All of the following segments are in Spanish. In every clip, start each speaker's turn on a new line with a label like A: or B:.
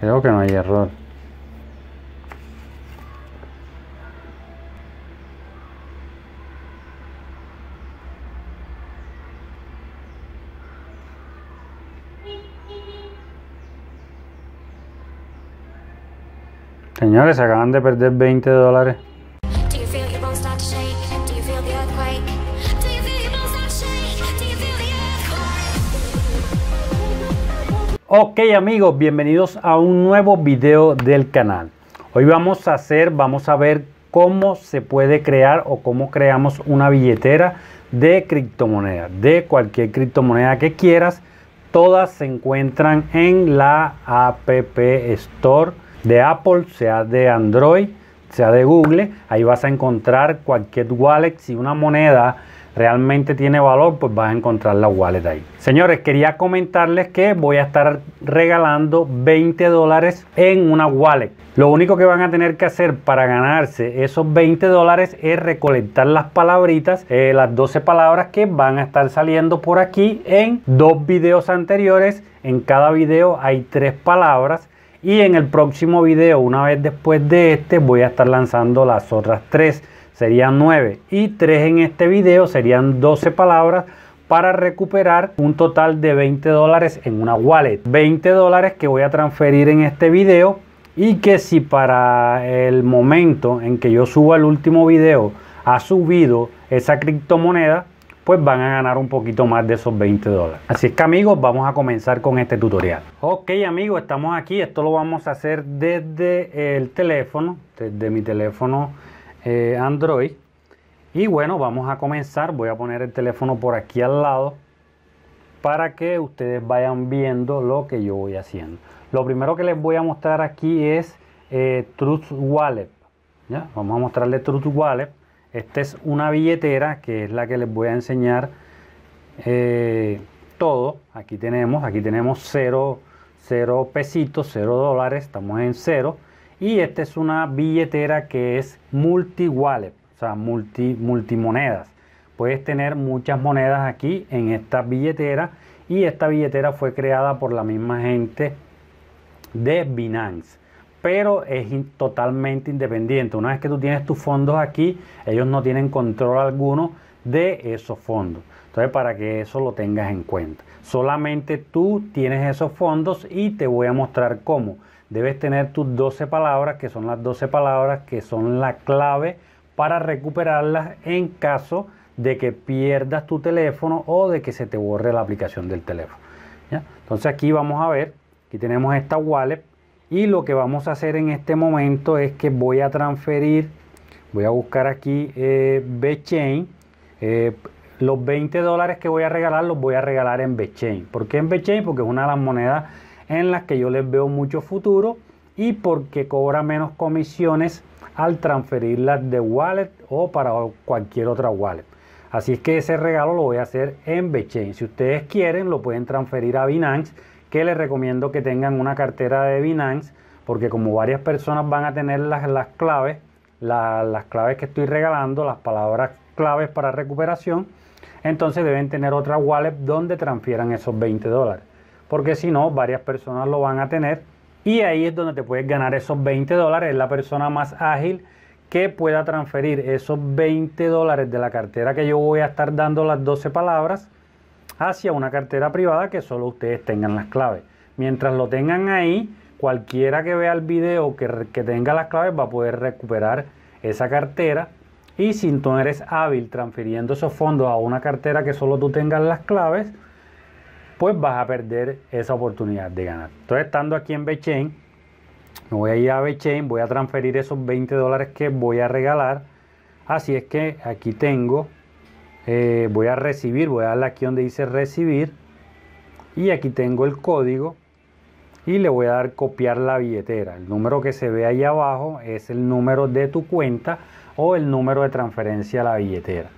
A: Creo que no hay error. Señores, acaban de perder 20 dólares. Ok amigos, bienvenidos a un nuevo video del canal. Hoy vamos a hacer, vamos a ver cómo se puede crear o cómo creamos una billetera de criptomoneda, de cualquier criptomoneda que quieras. Todas se encuentran en la App Store de Apple, sea de Android, sea de Google. Ahí vas a encontrar cualquier wallet. Si una moneda realmente tiene valor, pues vas a encontrar la wallet ahí. Señores, quería comentarles que voy a estar regalando 20 dólares en una wallet. Lo único que van a tener que hacer para ganarse esos 20 dólares es recolectar las palabritas, eh, las 12 palabras que van a estar saliendo por aquí en dos videos anteriores. En cada video hay tres palabras. Y en el próximo video, una vez después de este, voy a estar lanzando las otras tres serían 9 y 3 en este video serían 12 palabras para recuperar un total de 20 dólares en una wallet 20 dólares que voy a transferir en este video y que si para el momento en que yo subo el último video ha subido esa criptomoneda pues van a ganar un poquito más de esos 20 dólares. Así es que amigos, vamos a comenzar con este tutorial. Ok amigos, estamos aquí. Esto lo vamos a hacer desde el teléfono, desde mi teléfono eh, Android. Y bueno, vamos a comenzar. Voy a poner el teléfono por aquí al lado para que ustedes vayan viendo lo que yo voy haciendo. Lo primero que les voy a mostrar aquí es eh, Truth Wallet. Vamos a mostrarle Truth Wallet. Esta es una billetera que es la que les voy a enseñar eh, todo. Aquí tenemos, aquí tenemos 0 cero, cero pesitos, cero dólares, estamos en cero y esta es una billetera que es multi-wallet, o sea, multi, multimonedas. Puedes tener muchas monedas aquí en esta billetera y esta billetera fue creada por la misma gente de Binance pero es totalmente independiente. Una vez que tú tienes tus fondos aquí, ellos no tienen control alguno de esos fondos. Entonces, para que eso lo tengas en cuenta. Solamente tú tienes esos fondos y te voy a mostrar cómo debes tener tus 12 palabras, que son las 12 palabras que son la clave para recuperarlas en caso de que pierdas tu teléfono o de que se te borre la aplicación del teléfono. Entonces aquí vamos a ver, aquí tenemos esta wallet y lo que vamos a hacer en este momento es que voy a transferir, voy a buscar aquí eh, eh los 20 dólares que voy a regalar los voy a regalar en BChain. ¿Por qué en BChain? Porque es una de las monedas en las que yo les veo mucho futuro y porque cobra menos comisiones al transferirlas de wallet o para cualquier otra wallet. Así es que ese regalo lo voy a hacer en BeChain. Si ustedes quieren, lo pueden transferir a Binance, que les recomiendo que tengan una cartera de Binance, porque como varias personas van a tener las, claves, las claves que estoy regalando, las palabras claves para recuperación, entonces deben tener otra wallet donde transfieran esos 20 dólares porque si no, varias personas lo van a tener y ahí es donde te puedes ganar esos 20 dólares. Es la persona más ágil que pueda transferir esos 20 dólares de la cartera que yo voy a estar dando las 12 palabras hacia una cartera privada que solo ustedes tengan las claves. Mientras lo tengan ahí, cualquiera que vea el video que, tenga las claves va a poder recuperar esa cartera. Y si tú eres hábil transfiriendo esos fondos a una cartera que solo tú tengas las claves, pues vas a perder esa oportunidad de ganar. Entonces, estando aquí en BeChain, me voy a ir a BeChain, voy a transferir esos 20 dólares que voy a regalar. Así es que aquí tengo, eh, voy a recibir, voy a darle aquí donde dice recibir. Y aquí tengo el código y le voy a dar copiar la billetera. El número que se ve ahí abajo es el número de tu cuenta o el número de transferencia a la billetera.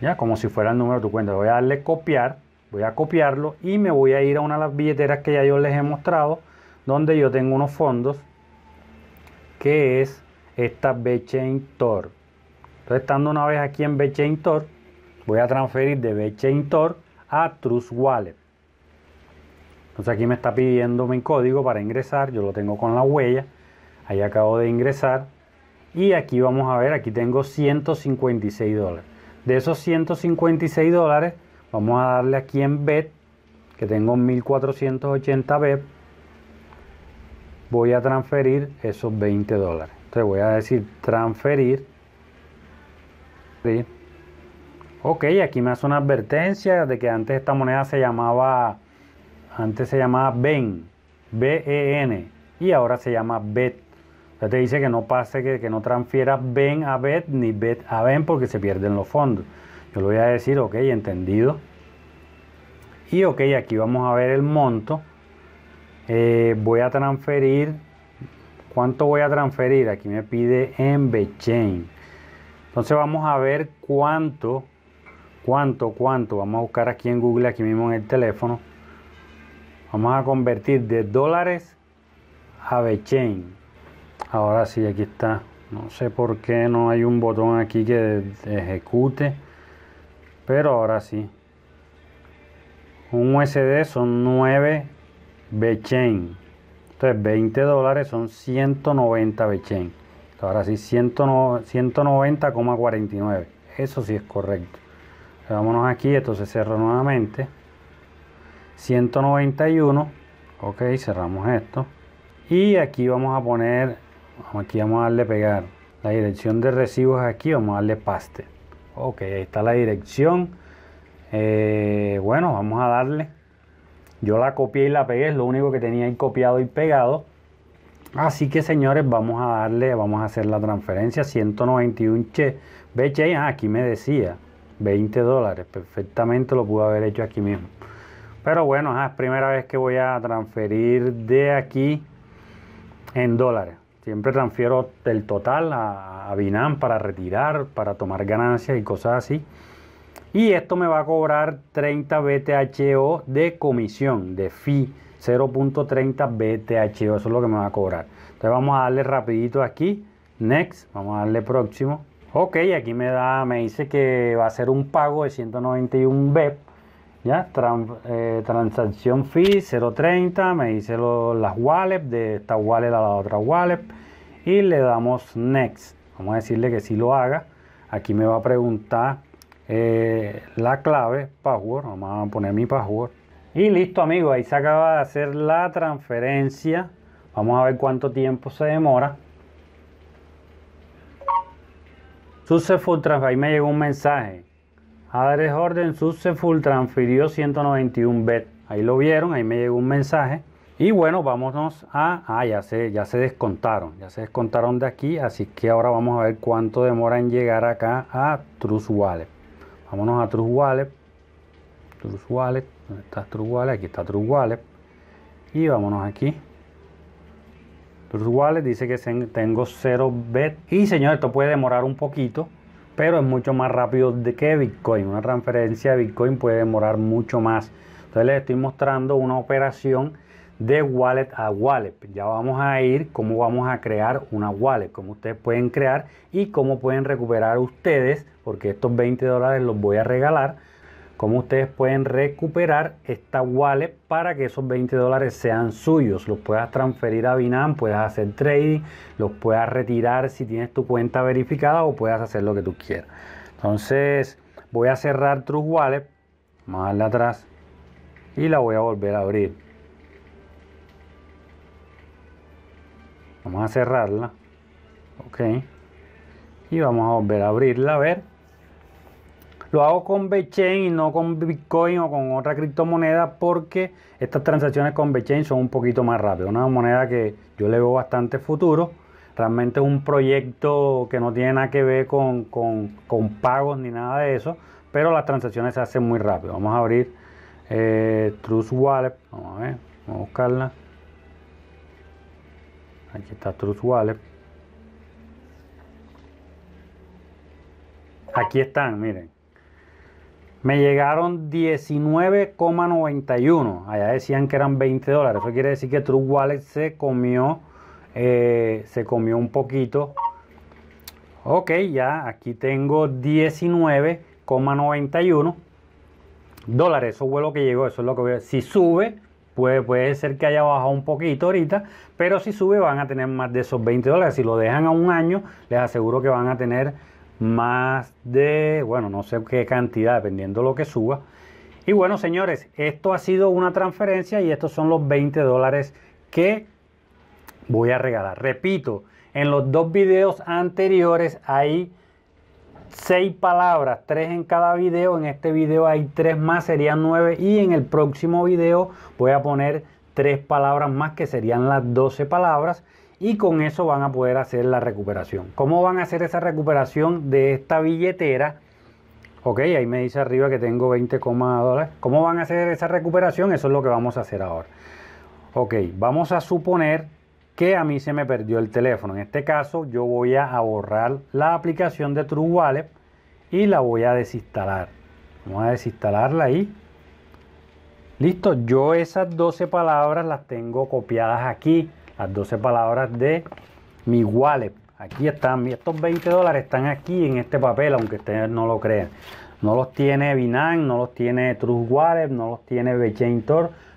A: Ya, como si fuera el número de tu cuenta. Voy a darle copiar voy a copiarlo y me voy a ir a una de las billeteras que ya yo les he mostrado donde yo tengo unos fondos que es esta Bechain Tor entonces estando una vez aquí en Bechain Tor voy a transferir de Bechain Tor a Trust Wallet entonces aquí me está pidiendo mi código para ingresar yo lo tengo con la huella ahí acabo de ingresar y aquí vamos a ver aquí tengo 156 dólares de esos 156 dólares Vamos a darle aquí en bet, que tengo 1480 bet. Voy a transferir esos 20 dólares. Entonces voy a decir transferir. Ok, aquí me hace una advertencia de que antes esta moneda se llamaba, antes se llamaba BEN, b e y ahora se llama BET. te dice que no pase, que, no transfiera BEN a BET ni BET a BEN porque se pierden los fondos. Yo le voy a decir, ok, entendido. Y ok, aquí vamos a ver el monto. Eh, voy a transferir. ¿Cuánto voy a transferir? Aquí me pide en chain Entonces vamos a ver cuánto, cuánto, cuánto. Vamos a buscar aquí en Google, aquí mismo en el teléfono. Vamos a convertir de dólares a BChain. Ahora sí, aquí está. No sé por qué no hay un botón aquí que ejecute. Pero ahora sí. Un USD son 9 BCH, Entonces 20 dólares son 190 BCH. Ahora sí, 190,49. Eso sí es correcto. Vámonos aquí, entonces cerro nuevamente. 191. Ok, cerramos esto. Y aquí vamos a poner, aquí vamos a darle pegar. La dirección de recibos aquí, vamos a darle paste. Ok, ahí está la dirección. Eh, bueno, vamos a darle. Yo la copié y la pegué, es lo único que tenía ahí copiado y pegado. Así que señores, vamos a darle, vamos a hacer la transferencia 191 che, BCH, ah, aquí me decía 20 dólares, perfectamente lo pude haber hecho aquí mismo. Pero bueno, ah, es primera vez que voy a transferir de aquí en dólares. Siempre transfiero del total a, Binam para retirar, para tomar ganancias y cosas así. Y esto me va a cobrar 30 BTHO de comisión, de fee, 0.30 BTHO, eso es lo que me va a cobrar. Entonces vamos a darle rapidito aquí, next, vamos a darle próximo. Ok, aquí me da, me dice que va a ser un pago de 191 BEP ya, eh, transacción fee 0.30, me dice las wallet, de esta wallet a la otra wallet y le damos next. Vamos a decirle que si lo haga. Aquí me va a preguntar eh, la clave, password, vamos a poner mi password. Y listo amigo ahí se acaba de hacer la transferencia. Vamos a ver cuánto tiempo se demora. Successful Transfer, ahí me llegó un mensaje. A Orden full transfirió 191 bet. Ahí lo vieron, ahí me llegó un mensaje. Y bueno, vámonos a... Ah, ya se, ya se descontaron, ya se descontaron de aquí. Así que ahora vamos a ver cuánto demora en llegar acá a Trust Wallet. Vámonos a Trust Wallet. Wallet, ¿dónde está Aquí está Trust Wallet. Y vámonos aquí. Truth dice que tengo 0 bet. Y señor, esto puede demorar un poquito pero es mucho más rápido de que Bitcoin. Una transferencia de Bitcoin puede demorar mucho más. Entonces les estoy mostrando una operación de wallet a wallet. Ya vamos a ir cómo vamos a crear una wallet, cómo ustedes pueden crear y cómo pueden recuperar ustedes, porque estos 20 dólares los voy a regalar cómo ustedes pueden recuperar esta wallet para que esos 20 dólares sean suyos. Los puedas transferir a Binance, puedas hacer trading, los puedas retirar si tienes tu cuenta verificada o puedas hacer lo que tú quieras. Entonces voy a cerrar True Wallet, vamos a darle atrás y la voy a volver a abrir. Vamos a cerrarla. Ok. Y vamos a volver a abrirla a ver lo hago con Bitcoin y no con Bitcoin o con otra criptomoneda porque estas transacciones con Bitcoin son un poquito más rápidas. Una moneda que yo le veo bastante futuro. Realmente es un proyecto que no tiene nada que ver con, pagos ni nada de eso, pero las transacciones se hacen muy rápido. Vamos a abrir eh, Truth Wallet. Vamos a ver, vamos a buscarla. Aquí está Trust Wallet. Aquí están, miren me llegaron 19,91. Allá decían que eran 20 dólares. Eso quiere decir que True Wallet se comió, eh, se comió un poquito. Ok, ya aquí tengo 19,91 dólares. Eso fue lo que llegó. Eso es lo que voy Si sube, puede, puede ser que haya bajado un poquito ahorita. Pero si sube, van a tener más de esos 20 dólares. Si lo dejan a un año, les aseguro que van a tener más de, bueno, no sé qué cantidad, dependiendo lo que suba. Y bueno, señores, esto ha sido una transferencia y estos son los 20 dólares que voy a regalar. Repito, en los dos videos anteriores hay seis palabras, tres en cada video. En este video hay tres más, serían nueve. Y en el próximo video voy a poner tres palabras más, que serían las 12 palabras y con eso van a poder hacer la recuperación. ¿Cómo van a hacer esa recuperación de esta billetera? Ok, ahí me dice arriba que tengo 20, dólares. ¿Cómo van a hacer esa recuperación? Eso es lo que vamos a hacer ahora. Ok, vamos a suponer que a mí se me perdió el teléfono. En este caso yo voy a borrar la aplicación de True Wallet y la voy a desinstalar. Vamos a desinstalarla ahí. Listo, yo esas 12 palabras las tengo copiadas aquí las 12 palabras de mi wallet. Aquí están, estos 20 dólares están aquí en este papel, aunque ustedes no lo crean. No los tiene Binance, no los tiene Truth Wallet, no los tiene BeChain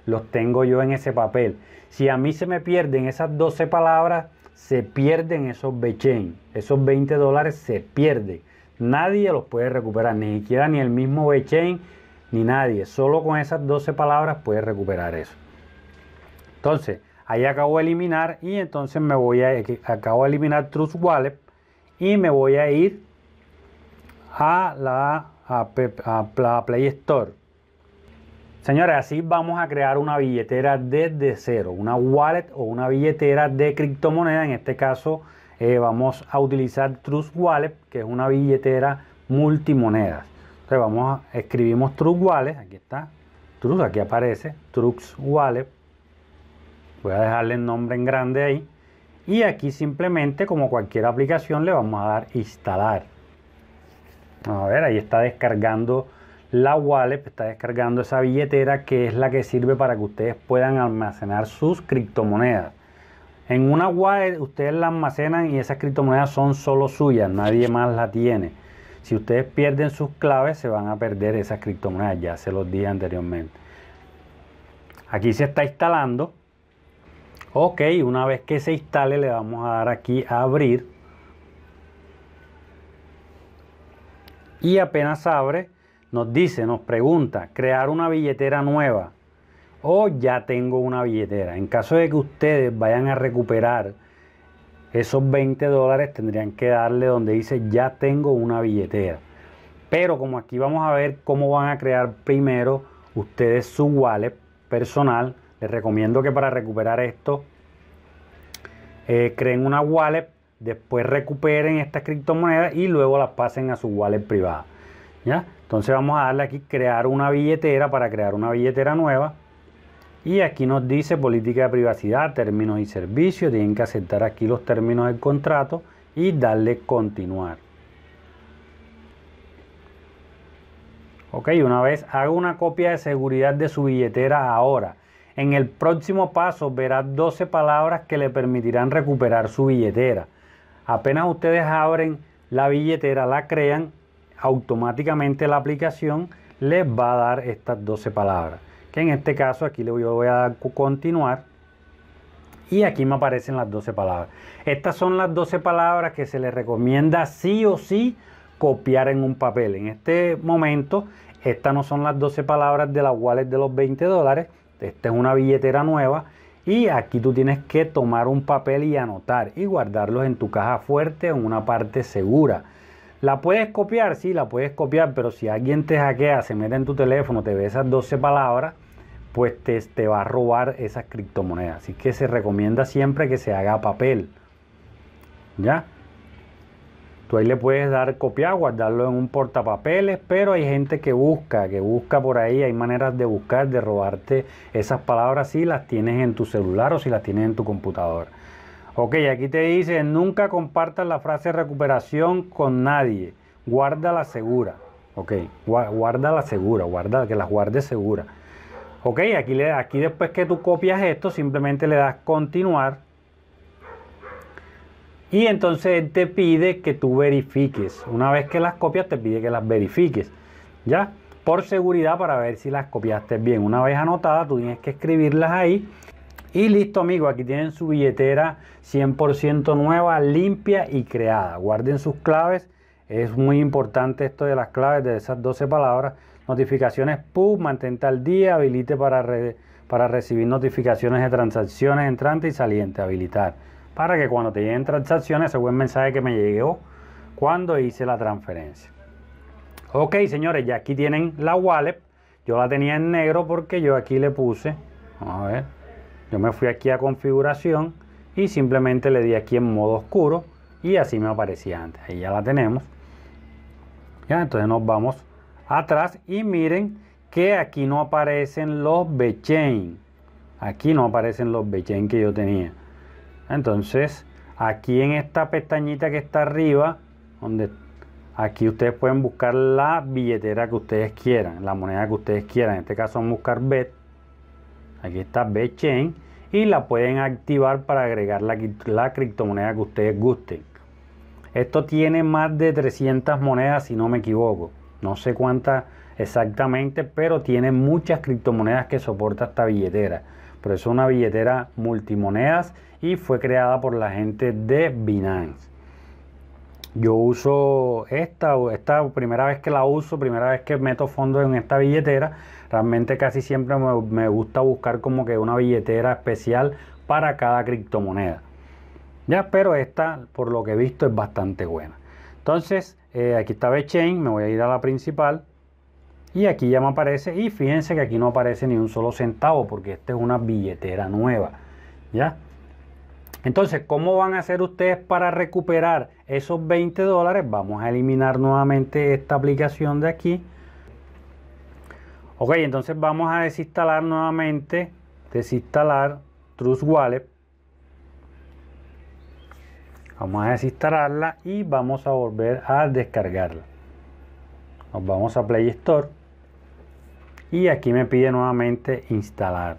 A: los tengo yo en ese papel. Si a mí se me pierden esas 12 palabras, se pierden esos BeChain. Esos 20 dólares se pierden. Nadie los puede recuperar, ni siquiera ni el mismo BeChain, ni nadie. Solo con esas 12 palabras puede recuperar eso. Entonces, ahí acabo de eliminar y entonces me voy a acabo de eliminar Trust Wallet y me voy a ir a la, Play Store. Señores, así vamos a crear una billetera desde cero, una wallet o una billetera de criptomoneda. En este caso eh, vamos a utilizar Trust Wallet, que es una billetera multimonedas. Entonces vamos a, escribimos Trust Wallet, aquí está, Trust, aquí aparece, Trust Wallet voy a dejarle el nombre en grande ahí y aquí simplemente como cualquier aplicación le vamos a dar instalar a ver ahí está descargando la wallet está descargando esa billetera que es la que sirve para que ustedes puedan almacenar sus criptomonedas en una wallet ustedes la almacenan y esas criptomonedas son solo suyas nadie más la tiene si ustedes pierden sus claves se van a perder esas criptomonedas ya se los dije anteriormente aquí se está instalando Ok, una vez que se instale le vamos a dar aquí a abrir. Y apenas abre, nos dice, nos pregunta, crear una billetera nueva o ya tengo una billetera. En caso de que ustedes vayan a recuperar esos 20 dólares, tendrían que darle donde dice ya tengo una billetera. Pero como aquí vamos a ver cómo van a crear primero ustedes su wallet personal, les recomiendo que para recuperar esto eh, creen una wallet, después recuperen estas criptomonedas y luego las pasen a su wallet privada. ¿ya? Entonces vamos a darle aquí crear una billetera para crear una billetera nueva. Y aquí nos dice política de privacidad, términos y servicios. Tienen que aceptar aquí los términos del contrato y darle continuar. Ok, una vez haga una copia de seguridad de su billetera ahora. En el próximo paso verá 12 palabras que le permitirán recuperar su billetera. Apenas ustedes abren la billetera, la crean, automáticamente la aplicación les va a dar estas 12 palabras. Que en este caso aquí le voy a dar continuar. Y aquí me aparecen las 12 palabras. Estas son las 12 palabras que se les recomienda sí o sí copiar en un papel. En este momento, estas no son las 12 palabras de las wallet de los 20 dólares, esta es una billetera nueva y aquí tú tienes que tomar un papel y anotar y guardarlos en tu caja fuerte en una parte segura. La puedes copiar, sí, la puedes copiar, pero si alguien te hackea, se mete en tu teléfono, te ve esas 12 palabras, pues te, te va a robar esas criptomonedas. Así que se recomienda siempre que se haga papel. ¿Ya? Tú ahí le puedes dar copiar, guardarlo en un portapapeles, pero hay gente que busca, que busca por ahí, hay maneras de buscar, de robarte esas palabras si las tienes en tu celular o si las tienes en tu computadora. Ok, aquí te dice, nunca compartas la frase recuperación con nadie, guárdala segura. Ok, guárdala segura, guarda, que las guardes segura. Ok, aquí, le, aquí después que tú copias esto, simplemente le das continuar y entonces te pide que tú verifiques. Una vez que las copias, te pide que las verifiques. ¿Ya? Por seguridad para ver si las copiaste bien. Una vez anotadas, tú tienes que escribirlas ahí. Y listo, amigo aquí tienen su billetera 100% nueva, limpia y creada. Guarden sus claves. Es muy importante esto de las claves de esas 12 palabras. Notificaciones PUB, mantente al día, habilite para, para recibir notificaciones de transacciones entrantes y salientes, habilitar para que cuando te lleguen transacciones, ese buen mensaje que me llegó cuando hice la transferencia. Ok, señores, ya aquí tienen la wallet. Yo la tenía en negro porque yo aquí le puse, a ver, yo me fui aquí a configuración y simplemente le di aquí en modo oscuro y así me aparecía antes. Ahí ya la tenemos. Ya, entonces nos vamos atrás y miren que aquí no aparecen los BeChain. Aquí no aparecen los BeChain que yo tenía. Entonces, aquí en esta pestañita que está arriba, donde aquí ustedes pueden buscar la billetera que ustedes quieran, la moneda que ustedes quieran. En este caso, buscar BET. Aquí está Chain y la pueden activar para agregar la, la criptomoneda que ustedes gusten. Esto tiene más de 300 monedas, si no me equivoco. No sé cuántas exactamente, pero tiene muchas criptomonedas que soporta esta billetera. Pero es una billetera multimonedas y fue creada por la gente de Binance. Yo uso esta, esta primera vez que la uso, primera vez que meto fondos en esta billetera. Realmente casi siempre me, gusta buscar como que una billetera especial para cada criptomoneda. Ya, pero esta, por lo que he visto, es bastante buena. Entonces, eh, aquí está BChain, me voy a ir a la principal. Y aquí ya me aparece y fíjense que aquí no aparece ni un solo centavo porque esta es una billetera nueva. ¿Ya? Entonces, ¿cómo van a hacer ustedes para recuperar esos 20 dólares? Vamos a eliminar nuevamente esta aplicación de aquí. Ok, entonces vamos a desinstalar nuevamente, desinstalar Trust Wallet. Vamos a desinstalarla y vamos a volver a descargarla. Nos vamos a Play Store y aquí me pide nuevamente instalar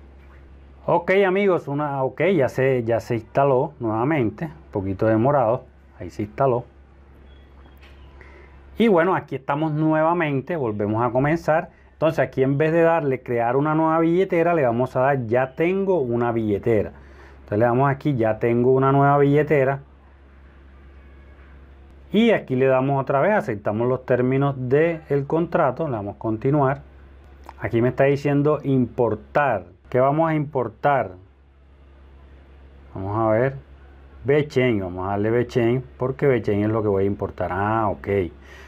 A: ok amigos una ok ya se ya se instaló nuevamente un poquito demorado ahí se instaló y bueno aquí estamos nuevamente volvemos a comenzar entonces aquí en vez de darle crear una nueva billetera le vamos a dar ya tengo una billetera entonces le damos aquí ya tengo una nueva billetera y aquí le damos otra vez aceptamos los términos del contrato le damos continuar Aquí me está diciendo importar. que vamos a importar? Vamos a ver. BChain. Vamos a darle BChain porque BChain es lo que voy a importar. Ah, ok.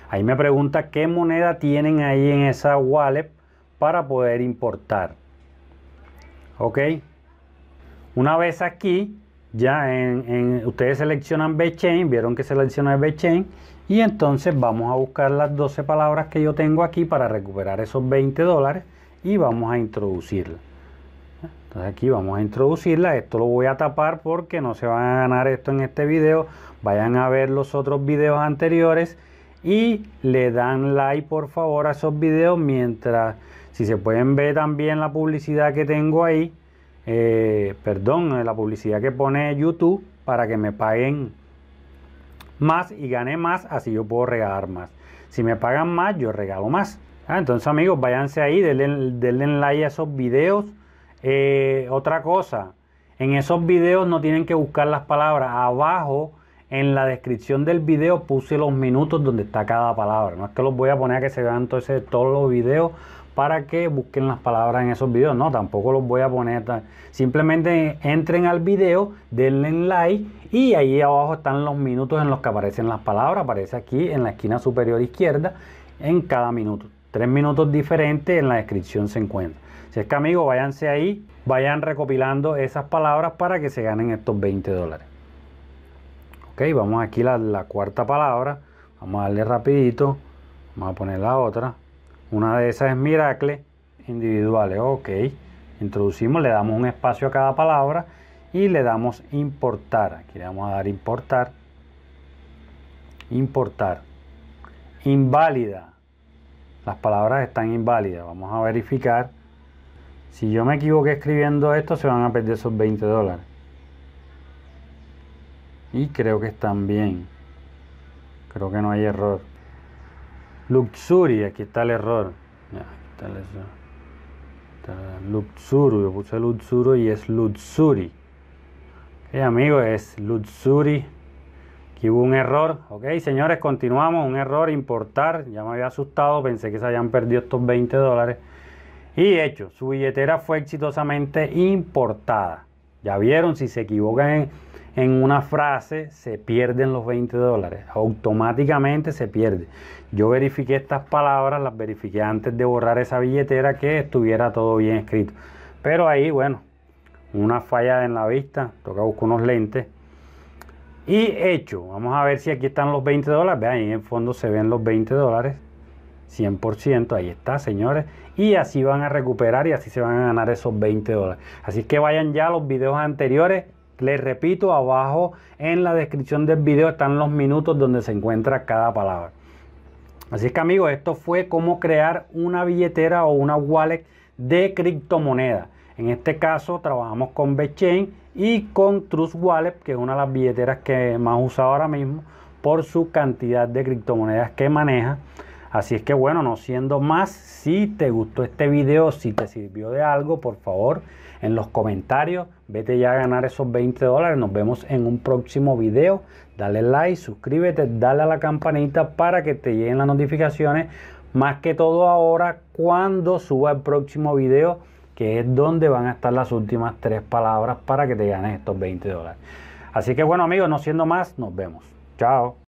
A: Ahí me pregunta qué moneda tienen ahí en esa wallet para poder importar. Ok. Una vez aquí, ya en, ustedes seleccionan BChain, vieron que seleccionan BChain y entonces vamos a buscar las 12 palabras que yo tengo aquí para recuperar esos 20 dólares y vamos a introducirla. Entonces aquí vamos a introducirla. Esto lo voy a tapar porque no se van a ganar esto en este video. Vayan a ver los otros videos anteriores y le dan like por favor a esos videos mientras si se pueden ver también la publicidad que tengo ahí eh, perdón la publicidad que pone youtube para que me paguen más y gané más, así yo puedo regalar más. Si me pagan más, yo regalo más. Ah, entonces amigos, váyanse ahí, denle, denle like a esos videos. Eh, otra cosa, en esos videos no tienen que buscar las palabras. Abajo en la descripción del video puse los minutos donde está cada palabra. No es que los voy a poner a que se vean entonces todos los videos para que busquen las palabras en esos videos. No, tampoco los voy a poner. Simplemente entren al video, denle like y ahí abajo están los minutos en los que aparecen las palabras. Aparece aquí en la esquina superior izquierda en cada minuto. Tres minutos diferentes en la descripción se encuentra. Si es que amigos, váyanse ahí, vayan recopilando esas palabras para que se ganen estos 20 dólares vamos aquí la, la cuarta palabra. Vamos a darle rapidito. Vamos a poner la otra. Una de esas es miracle individuales. Ok. Introducimos, le damos un espacio a cada palabra y le damos importar. Aquí le vamos a dar importar. Importar. Inválida. Las palabras están inválidas. Vamos a verificar. Si yo me equivoqué escribiendo esto, se van a perder esos 20 dólares. Y creo que están bien. Creo que no hay error. Luxury, aquí está el error. Luxury, yo puse Luxury y es Luxuri. Ok, amigo es Luxuri. Aquí hubo un error. Ok, señores, continuamos. Un error, importar. Ya me había asustado, pensé que se habían perdido estos 20 dólares. Y hecho, su billetera fue exitosamente importada. Ya vieron, si se equivocan en, una frase, se pierden los 20 dólares. Automáticamente se pierde. Yo verifiqué estas palabras, las verifiqué antes de borrar esa billetera que estuviera todo bien escrito. Pero ahí, bueno, una falla en la vista, toca buscar unos lentes. Y hecho, vamos a ver si aquí están los 20 dólares. Vean, ahí en el fondo se ven los 20 dólares. 100%, ahí está, señores. Y así van a recuperar y así se van a ganar esos 20 dólares. Así que vayan ya a los videos anteriores. Les repito, abajo en la descripción del video están los minutos donde se encuentra cada palabra. Así que amigos, esto fue cómo crear una billetera o una wallet de criptomonedas. En este caso trabajamos con BitChain y con Trust Wallet, que es una de las billeteras que más usa ahora mismo por su cantidad de criptomonedas que maneja. Así es que bueno, no siendo más, si te gustó este video, si te sirvió de algo, por favor, en los comentarios, vete ya a ganar esos 20 dólares. Nos vemos en un próximo video. Dale like, suscríbete, dale a la campanita para que te lleguen las notificaciones. Más que todo ahora, cuando suba el próximo video, que es donde van a estar las últimas tres palabras para que te ganes estos 20 dólares. Así que bueno amigos, no siendo más, nos vemos. Chao.